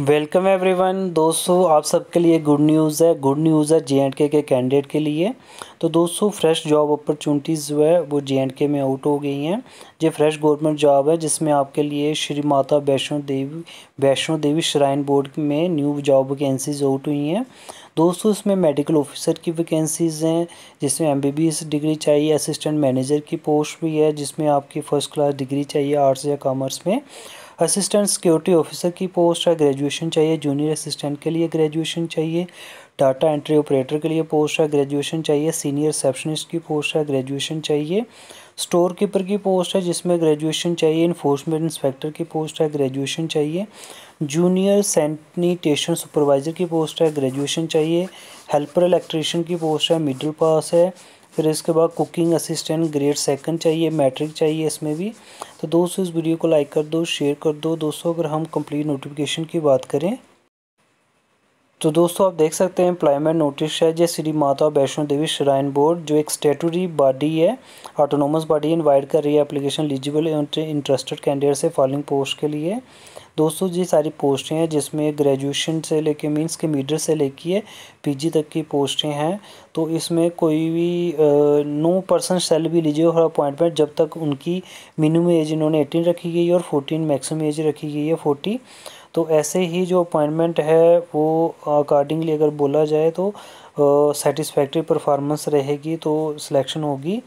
welcome everyone दोस्तों आप सबके लिए गुड न्यूज़ है गुड न्यूज़ है जे के कैंडिडेट के लिए तो दोस्तों फ्रेश जॉब अपॉर्चुनिटीज़ जो है वो जे के में आउट हो गई हैं ये फ्रेश गवर्नमेंट जॉब है जिसमें आपके लिए श्री माता वैष्णो देवी वैष्णो देवी श्राइन बोर्ड में न्यू जॉब वैकेंसीज आउट हुई हैं दोस्तों इसमें मेडिकल ऑफिसर की वैकेंसीज़ हैं जिसमें एम डिग्री चाहिए असिस्टेंट मैनेजर की पोस्ट भी है जिसमें आपकी फ़र्स्ट क्लास डिग्री चाहिए आर्ट्स या कॉमर्स में असिस्टेंट सिक्योरिटी ऑफिसर की पोस्ट है ग्रेजुएशन चाहिए जूनियर असिस्टेंट के लिए ग्रेजुएशन चाहिए डाटा एंट्री ऑपरेटर के लिए पोस्ट है ग्रेजुएशन चाहिए सीनियर रिसेप्शनिस्ट की पोस्ट है ग्रेजुएशन चाहिए स्टोर कीपर की पोस्ट है जिसमें ग्रेजुएशन चाहिए इन्फोर्समेंट इंस्पेक्टर की पोस्ट है ग्रेजुएशन चाहिए जूनियर सैनिटेशन सुपरवाइज़र की पोस्ट है ग्रेजुएशन चाहिए हेल्पर इलेक्ट्रीशियन की पोस्ट है मिडिल पास है फिर इसके बाद कुकिंग असिस्टेंट ग्रेड सेकंड चाहिए मैट्रिक चाहिए इसमें भी तो दोस्तों इस वीडियो को लाइक कर दो शेयर कर दो दोस्तों अगर हम कंप्लीट नोटिफिकेशन की बात करें तो दोस्तों आप देख सकते हैं एम्प्लॉयमेंट नोटिस है जो श्री माता वैष्णो देवी श्राइन बोर्ड जो एक स्टेटरी बॉडी है ऑटोनोमस बॉडी इन्वाइट कर रही है एप्लीकेशन एलिजिबल इंटरेस्टेड कैंडिडेट से फॉलोइंग पोस्ट के लिए दोस्तों ये सारी पोस्टें हैं जिसमें ग्रेजुएशन से लेके मींस के मीडर से लेके पीजी तक की पोस्टें हैं तो इसमें कोई भी नो पर्सन सेल भी लीजिए और अपॉइंटमेंट जब तक उनकी मिनिमम एज इन्होंने एटीन रखी गई है और फोर्टीन मैक्सिमम एज रखी गई है फोर्टी तो ऐसे ही जो अपॉइंटमेंट है वो अकॉर्डिंगली अगर बोला जाए तो सेटिस्फैक्ट्री परफॉर्मेंस रहेगी तो सिलेक्शन होगी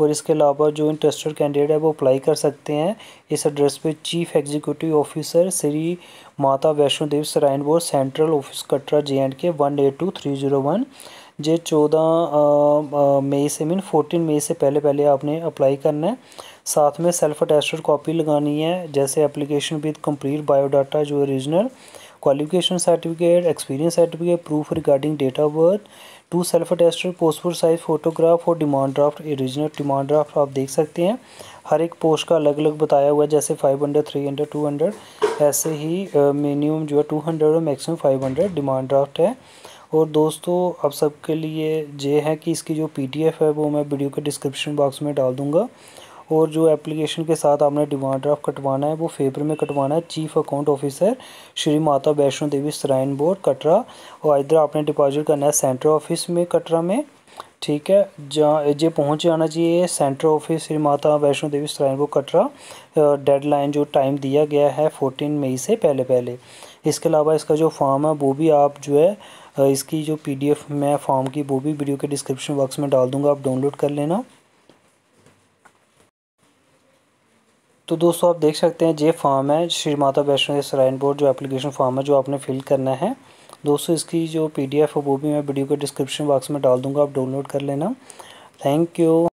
और इसके अलावा जो इंटरेस्टेड कैंडिडेट है वो अप्लाई कर सकते हैं इस एड्रेस पे chief executive officer Shri Mata Vaishno Devi shrine board central office Katra J and K one eight two three zero one J चौदह मई से मीन फोर्टीन मई से पहले पहले आपने अप्लाई करना है साथ में सेल्फ अटेस्टेड कॉपी लगानी है जैसे एप्लीकेशन विद कंप्लीट बायोडाटा जो original qualification certificate experience certificate proof regarding date of birth two self attested passport size photograph और demand draft original demand draft आप देख सकते हैं हर एक पोस्ट का अलग अलग बताया हुआ है जैसे five hundred three hundred two hundred ऐसे ही मिनिमम जो है टू हंड्रेड और maximum five hundred demand draft है और दोस्तों आप सबके लिए ये है कि इसकी जो पीडीएफ है वो मैं वीडियो के डिस्क्रिप्शन बॉक्स में डाल दूँगा और जो एप्लीकेशन के साथ आपने डिमांड ड्राफ्ट कटवाना है वो फेवर में कटवाना है chief account officer Shri Mata Vaishno Devi shrine board Katra और इधर आपने डिपॉजिट करना है सेंट्रल ऑफिस में कटरा में ठीक है जहाँ ये पहुँच जाना चाहिए centre office Shri Mata Vaishno Devi shrine board Katra deadline जो टाइम दिया गया है फोर्टीन मई से पहले पहले इसके अलावा इसका जो फॉर्म है वो भी आप जो है इसकी जो पीडीएफ मैं फॉर्म की वो भी वीडियो के डिस्क्रिप्शन बॉक्स में डाल दूँगा आप डाउनलोड कर लेना तो दोस्तों आप देख सकते हैं ये फॉर्म है श्री माता वैष्णो श्राइन बोर्ड जो एप्लीकेशन फॉर्म है जो आपने फिल करना है दोस्तों इसकी जो पीडीएफ है वो भी मैं वीडियो के डिस्क्रिप्शन बॉक्स में डाल दूँगा आप डाउनलोड कर लेना थैंक यू